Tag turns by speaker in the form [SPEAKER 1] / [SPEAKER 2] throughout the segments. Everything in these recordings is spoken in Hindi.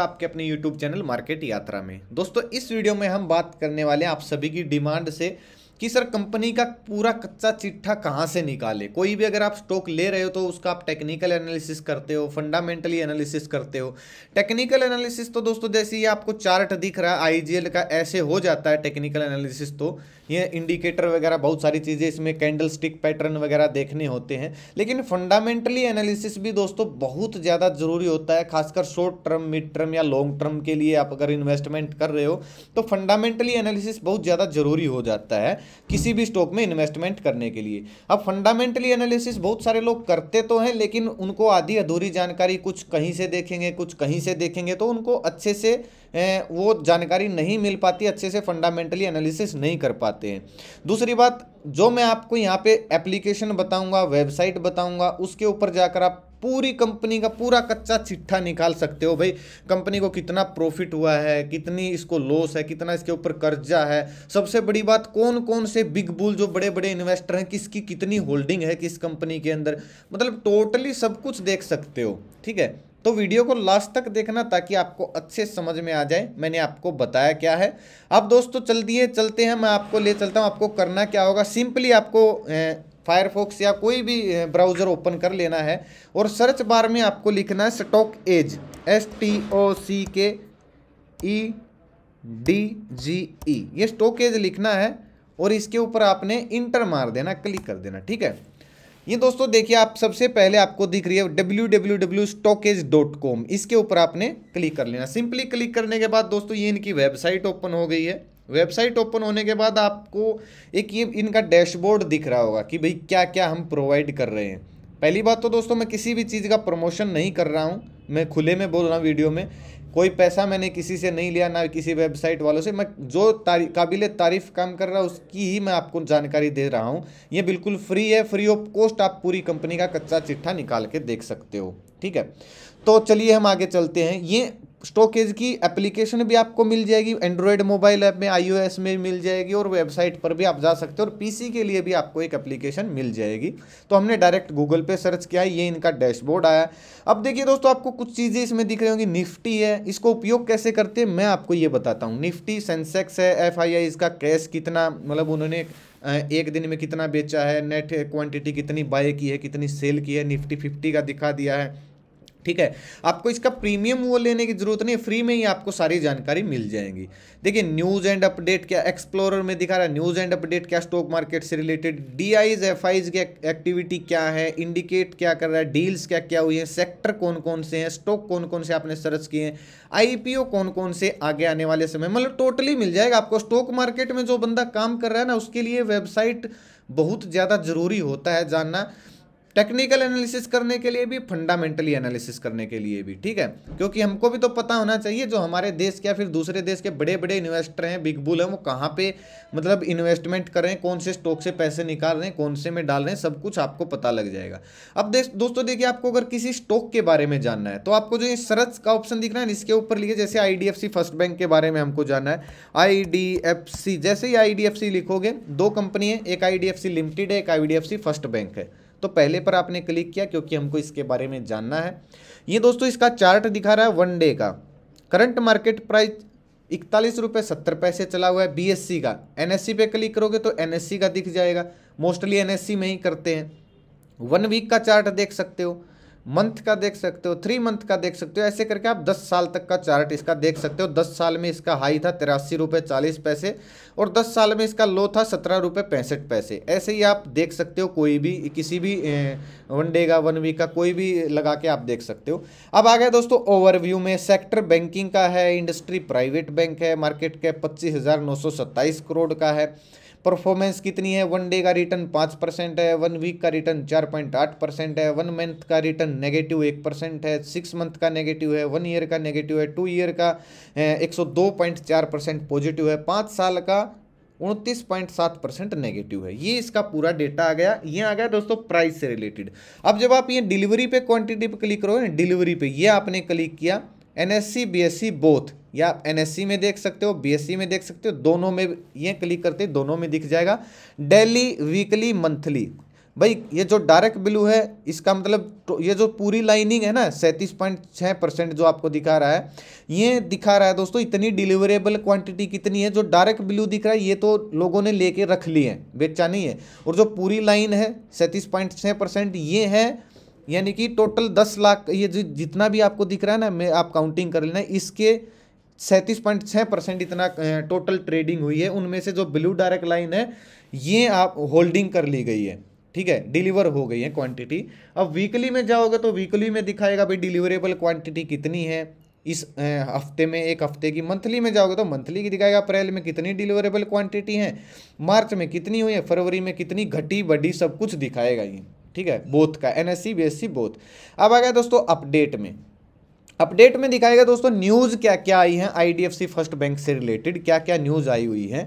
[SPEAKER 1] आपका आपके अपने YouTube चैनल मार्केट यात्रा में दोस्तों इस वीडियो में हम बात करने वाले हैं आप सभी की डिमांड से कि सर कंपनी का पूरा कच्चा चिट्ठा कहाँ से निकाले कोई भी अगर आप स्टॉक ले रहे हो तो उसका आप टेक्निकल एनालिसिस करते हो फंडामेंटली एनालिसिस करते हो टेक्निकल एनालिसिस तो दोस्तों जैसे ही आपको चार्ट दिख रहा है आईजीएल का ऐसे हो जाता है टेक्निकल एनालिसिस तो ये इंडिकेटर वगैरह बहुत सारी चीज़ें इसमें कैंडल स्टिक पैटर्न वगैरह देखने होते हैं लेकिन फंडामेंटली एनालिसिस भी दोस्तों बहुत ज़्यादा ज़रूरी होता है खासकर शॉर्ट टर्म मिड टर्म या लॉन्ग टर्म के लिए आप अगर इन्वेस्टमेंट कर रहे हो तो फंडामेंटली एनालिसिस बहुत ज़्यादा ज़रूरी हो जाता है किसी भी स्टॉक में इन्वेस्टमेंट करने के लिए अब फंडामेंटली एनालिसिस बहुत सारे लोग करते तो हैं लेकिन उनको आधी अधूरी जानकारी कुछ कहीं से देखेंगे कुछ कहीं से देखेंगे तो उनको अच्छे से वो जानकारी नहीं मिल पाती अच्छे से फंडामेंटली एनालिसिस नहीं कर पाते हैं दूसरी बात जो मैं आपको यहाँ पे एप्लीकेशन बताऊंगा वेबसाइट बताऊंगा उसके ऊपर जाकर आप पूरी कंपनी का पूरा कच्चा चिट्ठा निकाल सकते हो भाई कंपनी को कितना प्रॉफिट हुआ है कितनी इसको लॉस है कितना इसके ऊपर कर्जा है सबसे बड़ी बात कौन कौन से बिग बुल जो बड़े बड़े इन्वेस्टर हैं किसकी कितनी होल्डिंग है किस कंपनी के अंदर मतलब टोटली सब कुछ देख सकते हो ठीक है तो वीडियो को लास्ट तक देखना ताकि आपको अच्छे समझ में आ जाए मैंने आपको बताया क्या है आप दोस्तों चल दिए चलते हैं मैं आपको ले चलता हूँ आपको करना क्या होगा सिंपली आपको फायरफॉक्स या कोई भी ब्राउज़र ओपन कर लेना है और सर्च बार में आपको लिखना है stock edge S T O C K E D G ई ये स्टॉक एज लिखना है और इसके ऊपर आपने इंटर मार देना क्लिक कर देना ठीक है ये दोस्तों देखिए आप सबसे पहले आपको दिख रही है W W W StockEdge dot com इसके ऊपर आपने क्लिक कर लेना सिंपली क्लिक करने के बाद दोस्तों ये इनकी वेबसाइट ओपन हो गई है वेबसाइट ओपन होने के बाद आपको एक ये इनका डैशबोर्ड दिख रहा होगा कि भाई क्या क्या हम प्रोवाइड कर रहे हैं पहली बात तो दोस्तों मैं किसी भी चीज़ का प्रमोशन नहीं कर रहा हूँ मैं खुले में बोल रहा हूँ वीडियो में कोई पैसा मैंने किसी से नहीं लिया ना किसी वेबसाइट वालों से मैं जो तारी, काबिल तारीफ काम कर रहा हूँ उसकी ही मैं आपको जानकारी दे रहा हूँ ये बिल्कुल फ्री है फ्री ऑफ कॉस्ट आप पूरी कंपनी का कच्चा चिट्ठा निकाल के देख सकते हो ठीक है तो चलिए हम आगे चलते हैं ये स्टोकेज की एप्लीकेशन भी आपको मिल जाएगी एंड्रॉयड मोबाइल ऐप में आईओएस में मिल जाएगी और वेबसाइट पर भी आप जा सकते हो और पीसी के लिए भी आपको एक एप्लीकेशन मिल जाएगी तो हमने डायरेक्ट गूगल पे सर्च किया है ये इनका डैशबोर्ड आया अब देखिए दोस्तों आपको कुछ चीज़ें इसमें दिख रही होंगी निफ्टी है इसको उपयोग कैसे करते हैं मैं आपको ये बताता हूँ निफ्टी सेंसेक्स है एफ इसका कैश कितना मतलब उन्होंने एक दिन में कितना बेचा है नेट क्वांटिटी कितनी बाय की है कितनी सेल की है निफ्टी फिफ्टी का दिखा दिया है ठीक है आपको इसका प्रीमियम वो लेने की ज़रूरत नहीं है फ्री में ही आपको सारी जानकारी मिल जाएंगी देखिए न्यूज़ एंड अपडेट क्या एक्सप्लोरर में दिखा रहा है न्यूज़ एंड अपडेट क्या स्टॉक मार्केट से related D IIs F IIs की एक्टिविटी क्या है इंडिकेट क्या कर रहा है डील्स क्या क्या हुई है सेक्टर कौन कौन से हैं स्टॉक कौन कौन से आपने सर्च किए हैं आईपीओ कौन कौन से आगे आने वाले समय मतलब टोटली मिल जाएगा आपको स्टॉक मार्केट में जो बंदा काम कर रहा है ना उसके लिए वेबसाइट बहुत ज़्यादा ज़रूरी होता है जानना टेक्निकल एनालिसिस करने के लिए भी फंडामेंटली एनालिसिस करने के लिए भी ठीक है क्योंकि हमको भी तो पता होना चाहिए जो हमारे देश के या फिर दूसरे देश के बड़े बड़े इन्वेस्टर हैं बिग बुल हैं वो कहाँ पे मतलब इन्वेस्टमेंट कर रहे हैं कौन से स्टॉक से पैसे निकाल रहे हैं कौन से में डाल रहे हैं सब कुछ आपको पता लग जाएगा अब देख दोस्तों देखिए आपको अगर किसी स्टॉक के बारे में जानना है तो आपको जो ये सरच का ऑप्शन दिख रहा है इसके ऊपर लिखिए जैसे आई फर्स्ट बैंक के बारे में हमको जानना है आई जैसे ही आई लिखोगे दो कंपनी है एक आई लिमिटेड है एक आई फर्स्ट बैंक है तो पहले पर आपने क्लिक किया क्योंकि हमको इसके बारे में जानना है ये दोस्तों इसका चार्ट दिखा रहा है वन डे का करंट मार्केट प्राइस इकतालीस रुपये सत्तर पैसे चला हुआ है बीएससी का एनएससी पे क्लिक करोगे तो एनएससी का दिख जाएगा मोस्टली एनएससी में ही करते हैं वन वीक का चार्ट देख सकते हो मंथ का देख सकते हो थ्री मंथ का देख सकते हो ऐसे करके आप दस साल तक का चार्ट इसका देख सकते हो दस साल में इसका हाई था तिरासी रुपये चालीस पैसे और दस साल में इसका लो था सत्रह रुपये पैंसठ पैसे ऐसे ही आप देख सकते हो कोई भी किसी भी वन डे का वन वीक का कोई भी लगा के आप देख सकते हो अब आ गया दोस्तों ओवरव्यू में सेक्टर बैंकिंग का है इंडस्ट्री प्राइवेट बैंक है मार्केट कैप पच्चीस करोड़ का है परफॉर्मेंस कितनी है वन डे का रिटर्न पाँच परसेंट है वन वीक का रिटर्न चार पॉइंट आठ परसेंट है वन मंथ का रिटर्न नेगेटिव एक परसेंट है सिक्स मंथ का नेगेटिव है वन ईयर का नेगेटिव है टू ईयर का eh, एक सौ दो पॉइंट चार परसेंट पॉजिटिव है पाँच साल का उनतीस पॉइंट सात परसेंट नेगेटिव है ये इसका पूरा डेटा आ गया ये आ गया दोस्तों प्राइस से रिलेटेड अब जब आप ये डिलीवरी पे क्वांटिटी पे क्लिक करो डिलीवरी पे ये आपने क्लिक किया N S C B S C both या आप एन में देख सकते हो बी में देख सकते हो दोनों में ये क्लिक करते दोनों में दिख जाएगा डेली वीकली मंथली भाई ये जो डायरेक्ट ब्लू है इसका मतलब तो ये जो पूरी लाइनिंग है ना सैंतीस पॉइंट छः परसेंट जो आपको दिखा रहा है ये दिखा रहा है दोस्तों इतनी डिलीवरेबल क्वांटिटी कितनी है जो डायरेक्ट ब्लू दिख रहा है ये तो लोगों ने लेके रख ली है बेचा नहीं है और जो पूरी लाइन है सैंतीस पॉइंट परसेंट ये है यानी कि टोटल दस लाख ये जितना भी आपको दिख रहा है ना मैं आप काउंटिंग कर लेना इसके सैंतीस पॉइंट छः परसेंट इतना टोटल ट्रेडिंग हुई है उनमें से जो ब्लू डायरेक्ट लाइन है ये आप होल्डिंग कर ली गई है ठीक है डिलीवर हो गई है क्वांटिटी अब वीकली में जाओगे तो वीकली में दिखाएगा भाई डिलीवरेबल क्वांटिटी कितनी है इस हफ्ते में एक हफ्ते की मंथली में जाओगे तो मंथली की दिखाएगा अप्रैल में कितनी डिलीवरेबल क्वांटिटी है मार्च में कितनी हुई है फरवरी में कितनी घटी बढ़ी सब कुछ दिखाएगा ये ठीक है बोथ का N S C B S C both अब आ गया दोस्तों अपडेट में अपडेट में दिखाएगा दोस्तों न्यूज़ क्या क्या आई है आईडीएफसी फर्स्ट बैंक से रिलेटेड क्या क्या न्यूज़ आई हुई है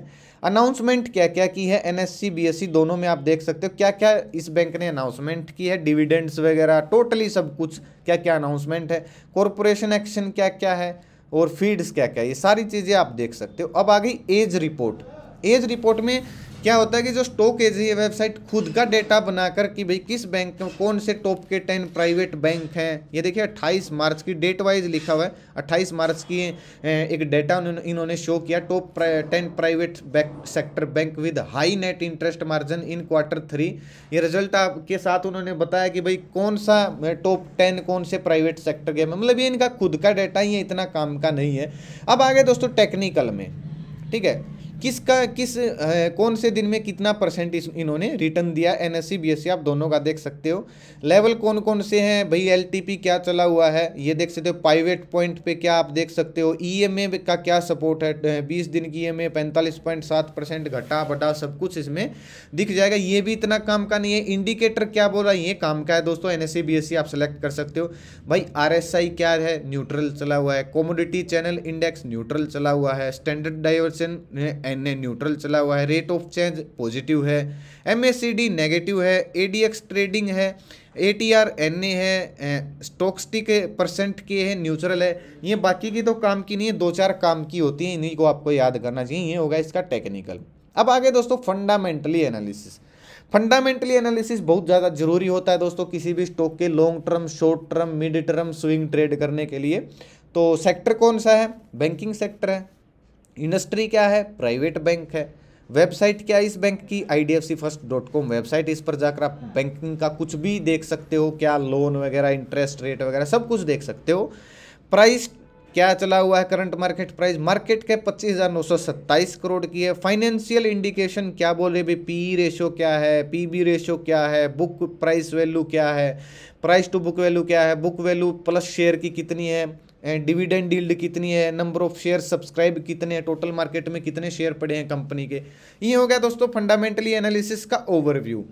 [SPEAKER 1] अनाउंसमेंट क्या क्या की है एनएससी बीएससी दोनों में आप देख सकते हो क्या क्या इस बैंक ने अनाउंसमेंट की है डिविडेंड्स वगैरह टोटली सब कुछ क्या क्या अनाउंसमेंट है कॉरपोरेशन एक्शन क्या क्या है और फीड्स क्या क्या ये सारी चीज़ें आप देख सकते हो अब आ गई एज रिपोर्ट एज रिपोर्ट में क्या होता है कि जो स्टॉक एक्सचेंज वेबसाइट खुद का डेटा बनाकर कि भाई किस बैंक में कौन से टॉप के टेन प्राइवेट बैंक हैं ये देखिए 28 मार्च की डेट वाइज लिखा हुआ है 28 मार्च की एक डेटा इन्होंने शो किया top ten private sector bank with high net interest margin in quarter three ये रिजल्ट आपके साथ उन्होंने बताया कि भाई कौन सा टॉप टेन कौन से प्राइवेट सेक्टर के मतलब ये इनका खुद का डेटा ही इतना काम का नहीं है अब आ दोस्तों टेक्निकल में ठीक है किसका किस आ, कौन से दिन में कितना परसेंट इस इन्होंने रिटर्न दिया एन एस सी आप दोनों का देख सकते हो लेवल कौन कौन से हैं भाई एल क्या चला हुआ है ये देख सकते हो प्राइवेट पॉइंट पे क्या आप देख सकते हो ई e का क्या सपोर्ट है बीस दिन की ई एम ए घटा बटा सब कुछ इसमें दिख जाएगा ये भी इतना काम का नहीं है इंडिकेटर क्या बोल रहा है ये काम का है दोस्तों एन एस आप सेलेक्ट कर सकते हो भाई आर क्या है न्यूट्रल चला हुआ है कॉमोडिटी चैनल इंडेक्स न्यूट्रल चला हुआ है standard diversion N A neutral चला हुआ है रेट ऑफ चेंज पॉजिटिव है M A C D negative है ए डी एक्स ट्रेडिंग है A T R N A है स्टॉकस्टिक परसेंट के है न्यूट्रल है ये बाकी की तो काम की नहीं है दो चार काम की होती है इन्हीं को आपको याद करना चाहिए ये होगा इसका टेक्निकल अब आगे दोस्तों फंडामेंटली एनालिसिस फंडामेंटली एनालिसिस बहुत ज़्यादा जरूरी होता है दोस्तों किसी भी स्टॉक के long term short term mid term swing trade करने के लिए तो सेक्टर कौन सा है बैंकिंग सेक्टर है इंडस्ट्री क्या है प्राइवेट बैंक है वेबसाइट क्या है इस बैंक की I D F C first dot com website इस पर जाकर आप बैंकिंग का कुछ भी देख सकते हो क्या लोन वगैरह इंटरेस्ट रेट वगैरह सब कुछ देख सकते हो प्राइस क्या चला हुआ है करंट मार्केट प्राइस मार्केट के पच्चीस हज़ार नौ सौ करोड़ की है फाइनेंशियल इंडिकेशन क्या बोले भी पी रेशो क्या है पी बी रेशो क्या है बुक प्राइस वैल्यू क्या है प्राइस टू बुक वैल्यू क्या है बुक वैल्यू प्लस शेयर की कितनी है डिविडेंड डील्ड कितनी है नंबर ऑफ शेयर सब्सक्राइब कितने हैं टोटल मार्केट में कितने शेयर पड़े हैं कंपनी के ये हो गया दोस्तों फंडामेंटली एनालिसिस का ओवरव्यू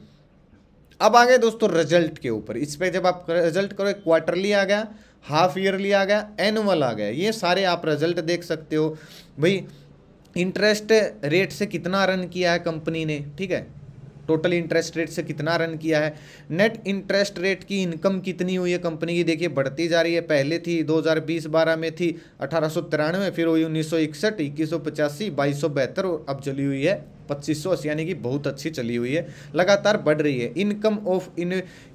[SPEAKER 1] अब आ गए दोस्तों रिजल्ट के ऊपर इस पर जब आप रिजल्ट करो क्वार्टरली आ गया हाफ ईयरली आ गया एनुअल आ गया ये सारे आप रिजल्ट देख सकते हो भाई इंटरेस्ट रेट से कितना रन किया है कंपनी ने ठीक है टोटल इंटरेस्ट रेट से कितना रन किया है नेट इंटरेस्ट रेट की इनकम कितनी हुई है कंपनी की देखिए बढ़ती जा रही है पहले थी 2020-12 में थी अठारह फिर हुई उन्नीस सौ इकसठ इक्कीस सौ पचासी बाईस सौ बहत्तर और अब चली हुई है पच्चीस यानी कि बहुत अच्छी चली हुई है लगातार बढ़ रही है इनकम ऑफ इन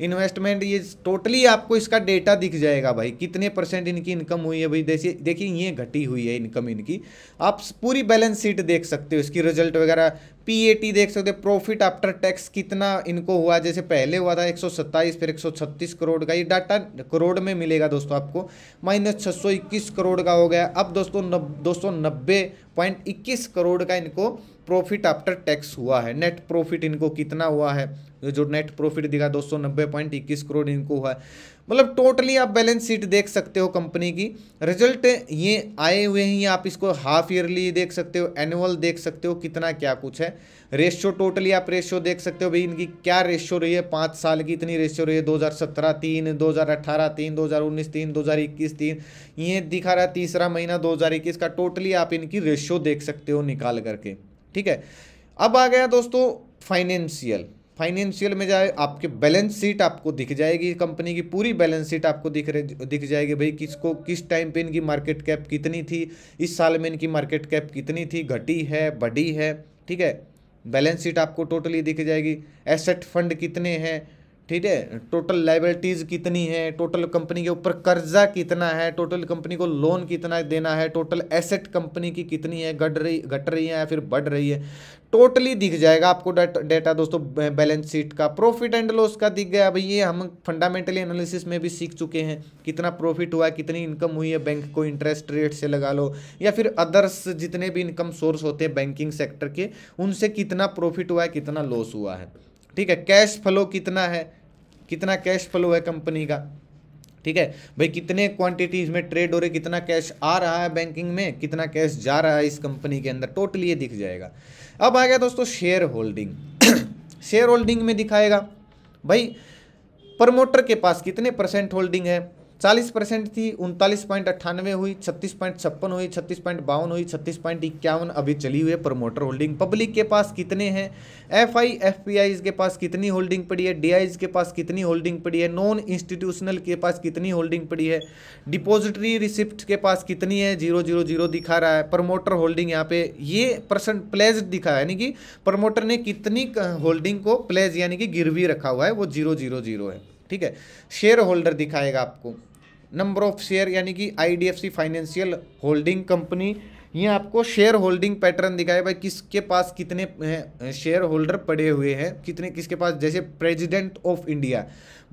[SPEAKER 1] इन्वेस्टमेंट ये टोटली आपको इसका डेटा दिख जाएगा भाई कितने परसेंट इनकी इनकम हुई है भाई देखिए देखिए ये घटी हुई है इनकम इनकी आप पूरी बैलेंस शीट देख सकते हो इसकी रिजल्ट वगैरह पी देख सकते हो प्रॉफिट आफ्टर टैक्स कितना इनको हुआ जैसे पहले हुआ था एक फिर एक करोड़ का ये डाटा करोड़ में मिलेगा दोस्तों आपको माइनस करोड़ का हो गया अब दोस्तों दो सौ नब्बे पॉइंट इक्कीस करोड़ का इनको प्रॉफिट आफ्टर टैक्स हुआ है नेट प्रॉफिट इनको कितना हुआ है जो नेट प्रॉफिट दिखा दो सौ नब्बे पॉइंट इक्कीस करोड़ इनको हुआ है मतलब टोटली आप बैलेंस शीट देख सकते हो कंपनी की रिजल्ट ये आए हुए हैं आप इसको हाफ ईयरली देख सकते हो एनुअल देख सकते हो कितना क्या कुछ है रेशियो टोटली आप रेशियो देख सकते हो भाई इनकी क्या रेशियो रही है पाँच साल की इतनी रेशियो रही है दो हज़ार सत्रह तीन दो हज़ार अट्ठारह तीन दो हज़ार उन्नीस तीन दो हज़ार इक्कीस तीन ये दिखा रहा है तीसरा महीना दो हज़ार इक्कीस का टोटली आप इनकी रेशियो देख सकते हो निकाल करके ठीक है अब आ गया दोस्तों फाइनेंशियल फाइनेंशियल में जाए आपके बैलेंस शीट आपको दिख जाएगी कंपनी की पूरी बैलेंस शीट आपको दिख रहे दिख जाएगी भाई किसको किस टाइम पे इनकी मार्केट कैप कितनी थी इस साल में इनकी मार्केट कैप कितनी थी घटी है बढ़ी है ठीक है बैलेंस शीट आपको टोटली दिख जाएगी एसेट फंड कितने हैं ठीक है टोटल लाइबिलिटीज़ कितनी है टोटल कंपनी के ऊपर कर्जा कितना है टोटल कंपनी को लोन कितना देना है टोटल एसेट कंपनी की कितनी है घट रही घट रही है या फिर बढ़ रही है टोटली दिख जाएगा आपको डेटा दोस्तों बैलेंस शीट का प्रॉफिट एंड लॉस का दिख गया भाई ये हम फंडामेंटली एनालिसिस में भी सीख चुके हैं कितना प्रॉफिट हुआ है कितनी इनकम हुई है बैंक को इंटरेस्ट रेट से लगा लो या फिर अदर्स जितने भी इनकम सोर्स होते हैं बैंकिंग सेक्टर के उनसे कितना प्रॉफिट हुआ है कितना लॉस हुआ है ठीक है कैश फ्लो कितना है कितना कैश फ्लो है कंपनी का ठीक है भाई कितने क्वांटिटीज में ट्रेड हो रहे कितना कैश आ रहा है बैंकिंग में कितना कैश जा रहा है इस कंपनी के अंदर टोटली ये दिख जाएगा अब आ गया दोस्तों शेयर होल्डिंग शेयर होल्डिंग में दिखाएगा भाई प्रमोटर के पास कितने परसेंट होल्डिंग है चालीस परसेंट थी उनतालीस पॉइंट अट्ठानवे हुई छत्तीस पॉइंट छप्पन हुई छत्तीस पॉइंट बावन हुई छत्तीस पॉइंट इक्यावन अभी चली हुई है प्रमोटर होल्डिंग पब्लिक के पास कितने हैं F I F P I के पास कितनी होल्डिंग पड़ी है डी आईज के पास कितनी होल्डिंग पड़ी है नॉन इंस्टीट्यूशनल के पास कितनी होल्डिंग पड़ी है डिपोजिटरी रिसिप्ट के पास कितनी है जीरो जीरो जीरो दिखा रहा है प्रमोटर होल्डिंग यहाँ पे ये परसेंट प्लेज दिखा है यानी कि प्रमोटर ने कितनी होल्डिंग को प्लेज यानी कि गिरवी रखा हुआ है वो जीरो जीरो जीरो है ठीक है शेयर होल्डर दिखाएगा आपको नंबर ऑफ शेयर यानी कि आईडीएफसी फाइनेंशियल होल्डिंग कंपनी ये आपको शेयर होल्डिंग पैटर्न दिखाया भाई किसके पास कितने शेयर होल्डर पड़े हुए हैं कितने किसके पास जैसे प्रेसिडेंट ऑफ इंडिया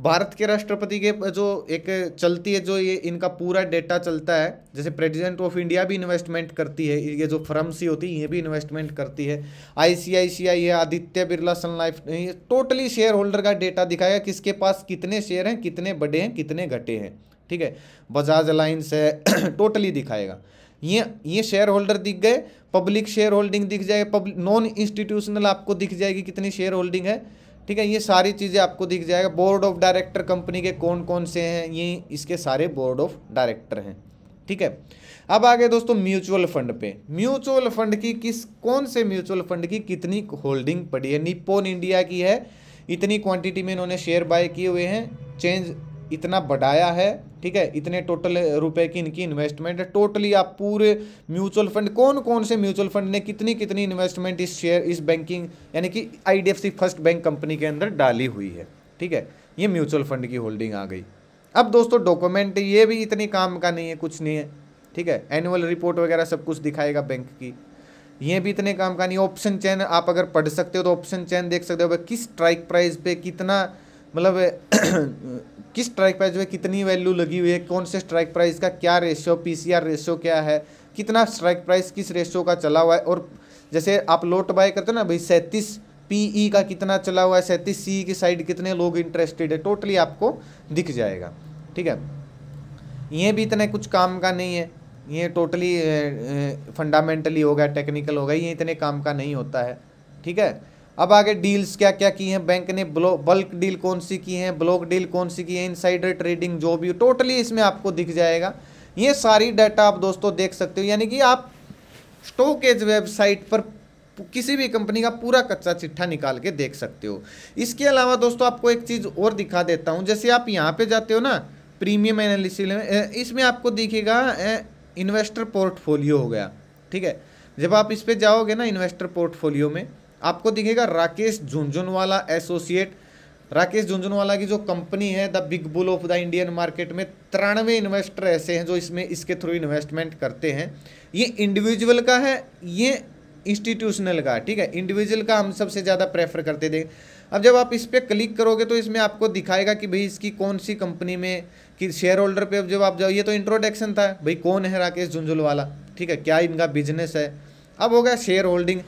[SPEAKER 1] भारत के राष्ट्रपति के जो एक चलती है जो ये इनका पूरा डेटा चलता है जैसे प्रेसिडेंट ऑफ इंडिया भी इन्वेस्टमेंट करती है ये जो फर्म सी होती है ये भी इन्वेस्टमेंट करती है आईसीआईसीआई है आदित्य बिरला सन लाइफ ये टोटली शेयर होल्डर का डेटा दिखाया किसके पास कितने शेयर हैं कितने बड़े हैं कितने घटे हैं ठीक है बजाज अलायंस है टोटली दिखाएगा ये ये शेयर होल्डर दिख गए पब्लिक शेयर होल्डिंग दिख जाएगी पब्लिक नॉन इंस्टीट्यूशनल आपको दिख जाएगी कितनी शेयर होल्डिंग है ठीक है ये सारी चीज़ें आपको दिख जाएगा बोर्ड ऑफ डायरेक्टर कंपनी के कौन कौन से हैं ये इसके सारे बोर्ड ऑफ डायरेक्टर हैं ठीक है अब आगे दोस्तों म्यूचुअल फंड पे म्यूचुअल फंड की किस कौन से म्यूचुअल फंड की कितनी होल्डिंग पड़ी है निपोन इंडिया की है इतनी क्वांटिटी में इन्होंने शेयर बाय किए हुए हैं चेंज इतना बढ़ाया है ठीक है इतने टोटल रुपए की इनकी इन्वेस्टमेंट है टोटली आप पूरे म्यूचुअल फंड कौन कौन से म्यूचुअल फंड ने कितनी कितनी इन्वेस्टमेंट इस शेयर इस बैंकिंग यानी कि आईडीएफसी फर्स्ट बैंक कंपनी के अंदर डाली हुई है ठीक है ये म्यूचुअल फंड की होल्डिंग आ गई अब दोस्तों डॉक्यूमेंट ये भी इतने काम का नहीं है कुछ नहीं है ठीक है एनुअल रिपोर्ट वगैरह सब कुछ दिखाएगा बैंक की ये भी इतने काम का नहीं ऑप्शन चैन आप अगर पढ़ सकते हो तो ऑप्शन चैन देख सकते हो भाई किस स्ट्राइक प्राइस पे कितना मतलब किस स्ट्राइक प्राइस में कितनी वैल्यू लगी हुई है कौन से स्ट्राइक प्राइस का क्या रेशियो पीसीआर रेशियो क्या है कितना स्ट्राइक प्राइस किस रेशियो का चला हुआ है और जैसे आप लोट बाय करते हैं ना भाई सैंतीस पीई e का कितना चला हुआ है सैंतीस सी e की साइड कितने लोग इंटरेस्टेड है टोटली आपको दिख जाएगा ठीक है ये भी इतने कुछ काम का नहीं है ये टोटली फंडामेंटली होगा टेक्निकल होगा ये इतने काम का नहीं होता है ठीक है अब आगे डील्स क्या क्या की हैं बैंक ने बल्क डील कौन सी की हैं ब्लॉक डील कौन सी की है इनसाइडर ट्रेडिंग जो भी टोटली इसमें आपको दिख जाएगा ये सारी डाटा आप दोस्तों देख सकते हो यानी कि आप स्टोक वेबसाइट पर किसी भी कंपनी का पूरा कच्चा चिट्ठा निकाल के देख सकते हो इसके अलावा दोस्तों आपको एक चीज़ और दिखा देता हूँ जैसे आप यहाँ पे जाते हो ना प्रीमियम एनालिसिस में इसमें आपको दिखेगा इन्वेस्टर पोर्टफोलियो हो गया ठीक है जब आप इस पर जाओगे ना इन्वेस्टर पोर्टफोलियो में आपको दिखेगा राकेश झुंझुनवाला एसोसिएट राकेश झुंझुनवाला की जो कंपनी है the big bull of the Indian market में तिरानवे इन्वेस्टर ऐसे हैं जो इसमें इसके थ्रू इन्वेस्टमेंट करते हैं ये इंडिविजुअल का है ये इंस्टीट्यूशनल का ठीक है इंडिविजुअल का हम सबसे ज़्यादा प्रेफर करते थे अब जब आप इस पर क्लिक करोगे तो इसमें आपको दिखाएगा कि भाई इसकी कौन सी कंपनी में कि शेयर होल्डर पर जब आप जाओ ये तो इंट्रोडक्शन था भाई कौन है राकेश झुंझुनवाला ठीक है क्या इनका बिजनेस है अब होगा शेयर होल्डिंग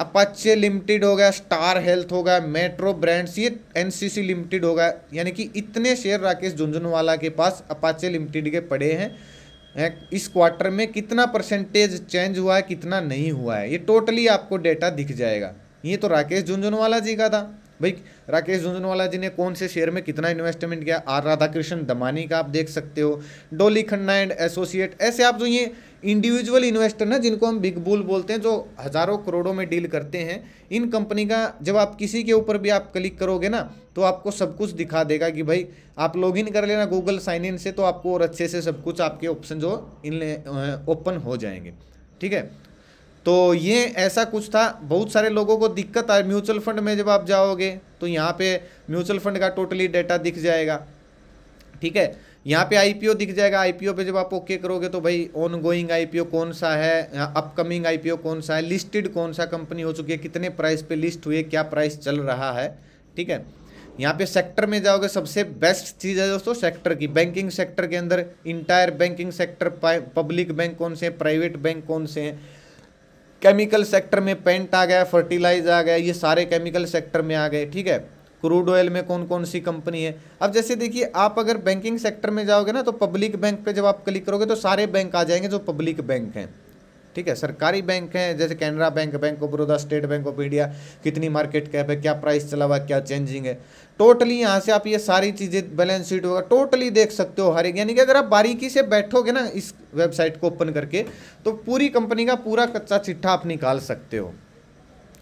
[SPEAKER 1] अपाचे लिमिटेड हो गया स्टार हेल्थ हो गया मेट्रो ब्रांड्स ये एनसीसी लिमिटेड हो गया यानी कि इतने शेयर राकेश झुंझुनवाला के पास अपाचे लिमिटेड के पड़े हैं इस क्वार्टर में कितना परसेंटेज चेंज हुआ है कितना नहीं हुआ है ये टोटली आपको डेटा दिख जाएगा ये तो राकेश झुंझुनवाला जी का था भाई राकेश झुंझुनवाला जी ने कौन से शेयर में कितना इन्वेस्टमेंट किया आर राधाकृष्ण दमानी का आप देख सकते हो डोली खन्ना एंड एसोसिएट ऐसे आप जो ये इंडिविजुअल इन्वेस्टर ना जिनको हम बिग बुल बोलते हैं जो हज़ारों करोड़ों में डील करते हैं इन कंपनी का जब आप किसी के ऊपर भी आप क्लिक करोगे ना तो आपको सब कुछ दिखा देगा कि भाई आप लॉग इन कर लेना गूगल साइन इन से तो आपको और अच्छे से सब कुछ आपके ऑप्शन जो इन ओपन हो जाएंगे ठीक है तो ये ऐसा कुछ था बहुत सारे लोगों को दिक्कत आए म्यूचुअल फंड में जब आप जाओगे तो यहाँ पे म्यूचुअल फंड का टोटली डेटा दिख जाएगा ठीक है यहाँ पे आईपीओ दिख जाएगा आईपीओ पे जब आप ओके करोगे तो भाई ऑन गोइंग आईपीओ कौन सा है अपकमिंग आईपीओ कौन सा है लिस्टेड कौन सा कंपनी हो चुकी है कितने प्राइस पे लिस्ट हुए क्या प्राइस चल रहा है ठीक है यहाँ पे सेक्टर में जाओगे सबसे बेस्ट चीज़ है दोस्तों सेक्टर की बैंकिंग सेक्टर के अंदर entire banking sector public bank कौन से हैं प्राइवेट बैंक कौन से हैं केमिकल सेक्टर में पेंट आ गया फर्टिलाइज आ गया ये सारे केमिकल सेक्टर में आ गए ठीक है क्रूड ऑयल में कौन कौन सी कंपनी है अब जैसे देखिए आप अगर बैंकिंग सेक्टर में जाओगे ना तो पब्लिक बैंक पे जब आप क्लिक करोगे तो सारे बैंक आ जाएंगे जो पब्लिक बैंक हैं ठीक है सरकारी बैंक हैं जैसे Canara bank bank of Baroda State Bank of India कितनी मार्केट कैप है क्या प्राइस चला हुआ क्या चेंजिंग है टोटली यहाँ से आप ये सारी चीज़ें बैलेंस शीट होगा टोटली देख सकते हो हर एक यानी कि अगर आप बारीकी से बैठोगे ना इस वेबसाइट को ओपन करके तो पूरी कंपनी का पूरा कच्चा चिट्ठा आप निकाल सकते हो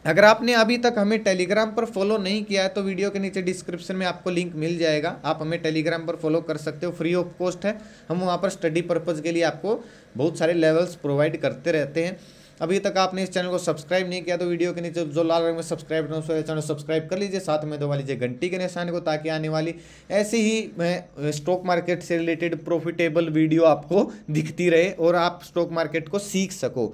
[SPEAKER 1] अगर आपने अभी तक हमें टेलीग्राम पर फॉलो नहीं किया है तो वीडियो के नीचे डिस्क्रिप्शन में आपको लिंक मिल जाएगा आप हमें टेलीग्राम पर फॉलो कर सकते हो फ्री ऑफ कॉस्ट है हम वहाँ पर स्टडी पर्पज़ के लिए आपको बहुत सारे लेवल्स प्रोवाइड करते रहते हैं अभी तक आपने इस चैनल को सब्सक्राइब नहीं किया तो वीडियो के नीचे जो लाल रंग में सब्सक्राइब बटन चैनल सब्सक्राइब कर लीजिए साथ में दबा लीजिए घंटी के निशान को ताकि आने वाली ऐसी ही स्टॉक मार्केट से रिलेटेड प्रॉफिटेबल वीडियो आपको दिखती रहे और आप स्टॉक मार्केट को सीख सको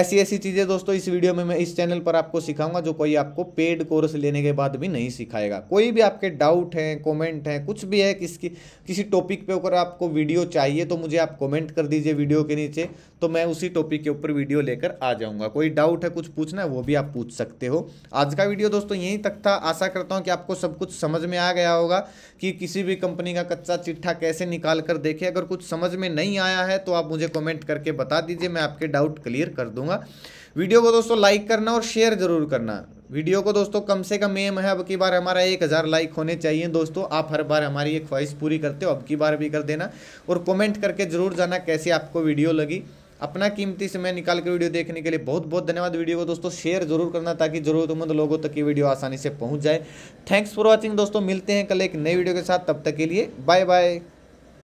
[SPEAKER 1] ऐसी ऐसी चीज़ें दोस्तों इस वीडियो में मैं इस चैनल पर आपको सिखाऊंगा जो कोई आपको पेड कोर्स लेने के बाद भी नहीं सिखाएगा कोई भी आपके डाउट हैं कॉमेंट हैं कुछ भी है किसकी किसी टॉपिक पर अगर आपको वीडियो चाहिए तो मुझे आप कॉमेंट कर दीजिए वीडियो के नीचे तो मैं उसी टॉपिक के ऊपर वीडियो लेकर आ जाऊंगा कोई डाउट है कुछ पूछना है वो भी आप पूछ सकते हो आज का वीडियो दोस्तों यहीं तक था आशा करता हूं कि आपको सब कुछ समझ में आ गया होगा कि किसी भी कंपनी का कच्चा चिट्ठा कैसे निकाल कर देखे अगर कुछ समझ में नहीं आया है तो आप मुझे कॉमेंट करके बता दीजिए मैं आपके डाउट क्लियर कर दूंगा वीडियो को दोस्तों लाइक करना और शेयर ज़रूर करना वीडियो को दोस्तों कम से कम एम है अब की बार हमारा एक हज़ार लाइक होने चाहिए दोस्तों आप हर बार हमारी ये ख्वाहिश पूरी करते हो अब की बार भी कर देना और कमेंट करके ज़रूर जाना कैसी आपको वीडियो लगी अपना कीमती समय निकाल के वीडियो देखने के लिए बहुत बहुत धन्यवाद वीडियो को दोस्तों शेयर जरूर करना ताकि जरूरतमंद लोगों तक ये वीडियो आसानी से पहुंच जाए थैंक्स फॉर वॉचिंग दोस्तों मिलते हैं कल एक नई वीडियो के साथ तब तक के लिए बाय बाय